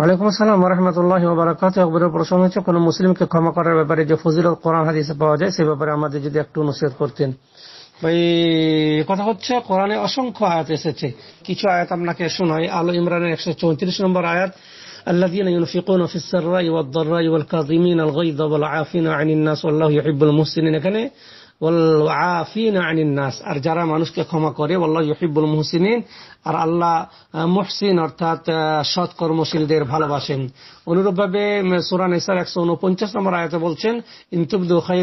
ওয়ালাইকুম আসসালাম রহমতুল্লাহ বারাকাত আকবরের প্রশ্ন হচ্ছে কোন মুসলিমকে ক্ষমা করার ব্যাপারে যে ফজিলত কোরআন হাদিসে পাওয়া যায় সে ব্যাপারে আমাদের যদি একটু নসিহত করতেন ভাই কথা হচ্ছে কোরআনে অসংখ্য আয়াত এসেছে কিছু আয়াত আপনাকে শোনাই আলো ইমরানের একশো চৌত্রিশ নম্বর আয়াত الذين ينفقون في السراء والضراء والكاظمين الغيظ والعافين عن الناس والله يحب المحسنين এখানে নাস আর যারা মানুষকে ক্ষমা করে ইহিবুল মুহসিনিন আর আল্লাহ মুহসিন অর্থাৎ সৎ কর্মশীলদের ভালোবাসেন ভাবে সুরান ইসার একশো উনপঞ্চাশ নম্বর আয়তে বলছেন ইন্তুবদু খাই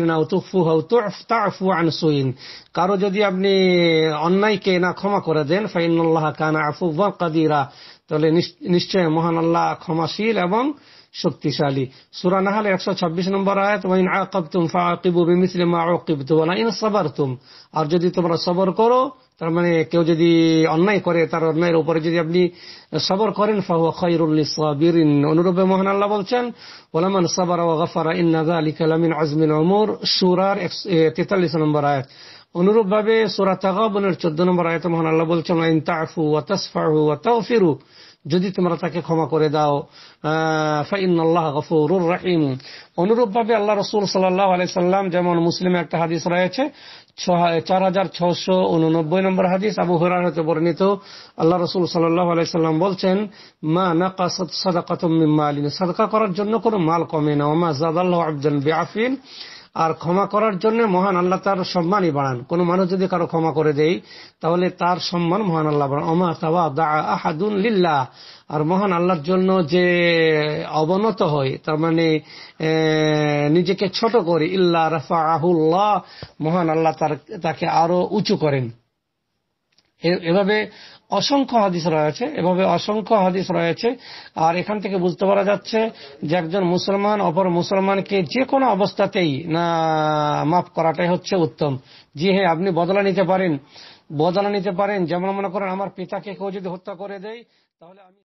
কারো যদি আপনি অন্যায়কে না ক্ষমা করে দেন ফাইনুল্লাহ কানা আফু কাদিরা তাহলে নিশ্চয় মহান আল্লাহ ক্ষমাশীল এবং শক্তিশালী সুরা নাহাল একশো ছাব্বিশ নম্বর আয়াত ওয়াইন আকাবতুম ফাআকিবু বিমিসলি মা আকিবতু আর যদি তোমরা সবর করো তার মানে কেউ যদি অন্যায় করে তার অন্যায়ের উপরে যদি আপনি সবর করেন অনুরূপে মহান আল্লাহ বলছেন ওলামান সাবারা ওয়া গাফারা ইন্না যালিকা লামিন আজমিল উমুর নম্বর আয়াত অনুরূপভাবে সূরা তাগাবুনের 14 নম্বর আয়াতে মহান আল্লাহ বলছেন ইন তাফু যদি তোমরা তাকে ক্ষমা করে দাও ফাইনাল্লাহ গফুরুর রাহিম আল্লাহ রসুল সাল্লাহ আলাইসাল্লাম যেমন মুসলিমে একটা হাদিস রয়েছে চার হাজার ছশো উননব্বই নম্বর হাদিস আবু হরার হতে বর্ণিত আল্লাহ রসুল সাল্লাহ আলাইসাল্লাম বলছেন মা না সাদা সাদাকাতম মিম্মা আলিন সাদকা করার জন্য কোন মাল কমে না ওমা জাদাল্লাহ আব্দান বেআফিন আর ক্ষমা করার জন্য মহান আল্লাহ তার সম্মানই বাড়ান কোনো মানুষ যদি কারো ক্ষমা করে দেয় তাহলে তার সম্মান মহান আল্লাহ বাড়ান অমা দা আর মহান আল্লাহর জন্য যে অবনত হয় তার মানে নিজেকে ছোট করে ইল্লা রাফা আহুল্লাহ মহান আল্লাহ তার তাকে আরো উঁচু করেন এভাবে অসংখ্য হাদিস রয়েছে এভাবে অসংখ্য হাদিস রয়েছে আর এখান থেকে বুঝতে পারা যাচ্ছে যে একজন মুসলমান অপর মুসলমানকে যে কোনো অবস্থাতেই না মাফ করাটাই হচ্ছে উত্তম জি হ্যাঁ আপনি বদলা নিতে পারেন বদলা নিতে পারেন যেমন মনে করেন আমার পিতাকে কেউ যদি হত্যা করে দেয় তাহলে আমি